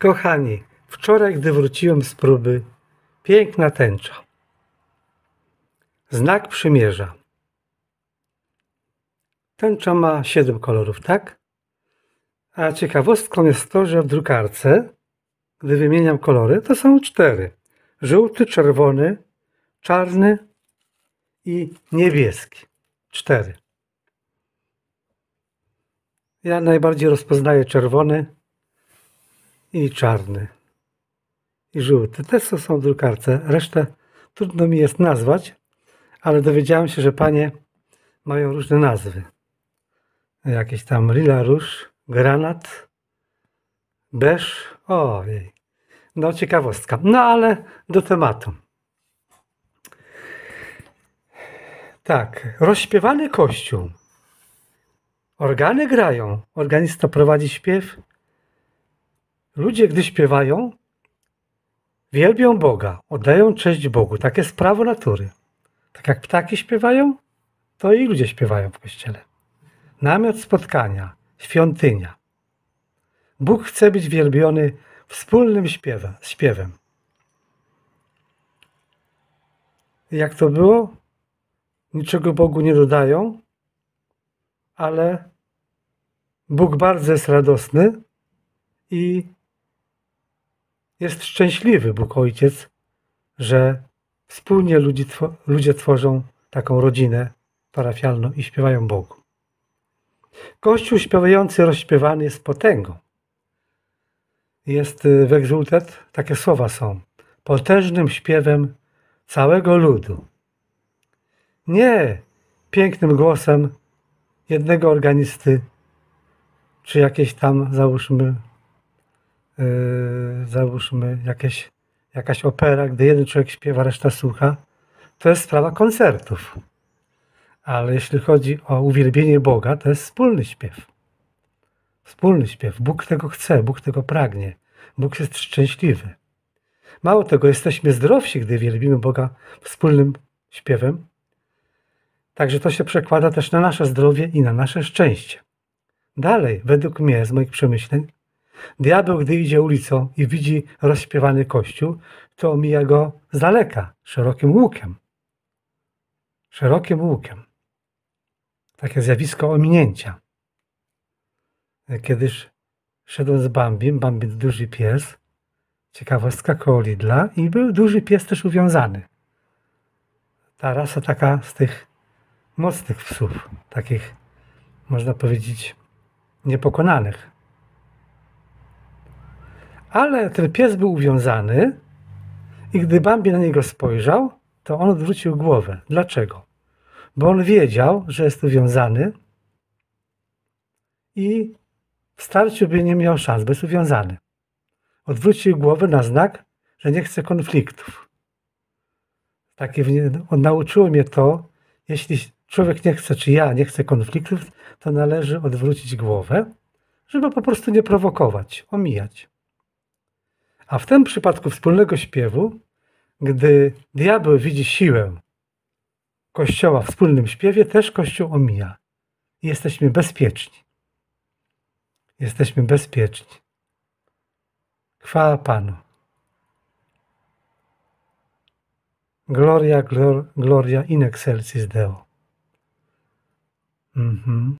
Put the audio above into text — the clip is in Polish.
Kochani, wczoraj, gdy wróciłem z próby, piękna tęcza. Znak przymierza. Tęcza ma 7 kolorów, tak? A ciekawostką jest to, że w drukarce, gdy wymieniam kolory, to są cztery. Żółty, czerwony, czarny i niebieski. Cztery. Ja najbardziej rozpoznaję czerwony, i czarny i żółty. Te są w drukarce. Resztę trudno mi jest nazwać, ale dowiedziałem się, że panie mają różne nazwy. Jakieś tam lila róż, granat, beż, ojej. No ciekawostka. No ale do tematu. Tak, rozśpiewany kościół. Organy grają, organista prowadzi śpiew, Ludzie, gdy śpiewają, wielbią Boga, oddają cześć Bogu. Takie jest prawo natury. Tak jak ptaki śpiewają, to i ludzie śpiewają w kościele. Namiot spotkania, świątynia. Bóg chce być wielbiony wspólnym śpiewem. śpiewem. Jak to było? Niczego Bogu nie dodają, ale Bóg bardzo jest radosny i jest szczęśliwy Bóg Ojciec, że wspólnie ludzie, ludzie tworzą taką rodzinę parafialną i śpiewają Bogu. Kościół śpiewający rozśpiewany jest potęgą. Jest y, w egzultet, takie słowa są, potężnym śpiewem całego ludu. Nie pięknym głosem jednego organisty, czy jakiejś tam, załóżmy, E, załóżmy jakieś, jakaś opera, gdy jeden człowiek śpiewa, reszta słucha, to jest sprawa koncertów. Ale jeśli chodzi o uwielbienie Boga, to jest wspólny śpiew. Wspólny śpiew. Bóg tego chce, Bóg tego pragnie. Bóg jest szczęśliwy. Mało tego, jesteśmy zdrowsi, gdy wielbimy Boga wspólnym śpiewem. Także to się przekłada też na nasze zdrowie i na nasze szczęście. Dalej, według mnie, z moich przemyśleń, Diabeł, gdy idzie ulicą i widzi rozśpiewany kościół, to omija go z daleka, szerokim łukiem. Szerokim łukiem. Takie zjawisko ominięcia. Kiedyś szedłem z Bambim, Bambi duży pies, ciekawostka koło Lidla i był duży pies też uwiązany. Ta rasa taka z tych mocnych psów, takich można powiedzieć niepokonanych. Ale ten pies był uwiązany i gdy Bambi na niego spojrzał, to on odwrócił głowę. Dlaczego? Bo on wiedział, że jest uwiązany i w starciu by nie miał szans, bo jest uwiązany. Odwrócił głowę na znak, że nie chce konfliktów. Takie, no, nauczyło mnie to, jeśli człowiek nie chce, czy ja nie chcę konfliktów, to należy odwrócić głowę, żeby po prostu nie prowokować, omijać. A w tym przypadku wspólnego śpiewu, gdy diabeł widzi siłę Kościoła w wspólnym śpiewie, też Kościół omija. jesteśmy bezpieczni. Jesteśmy bezpieczni. Chwała Panu. Gloria, glor, gloria in excelsis Deo. Mhm.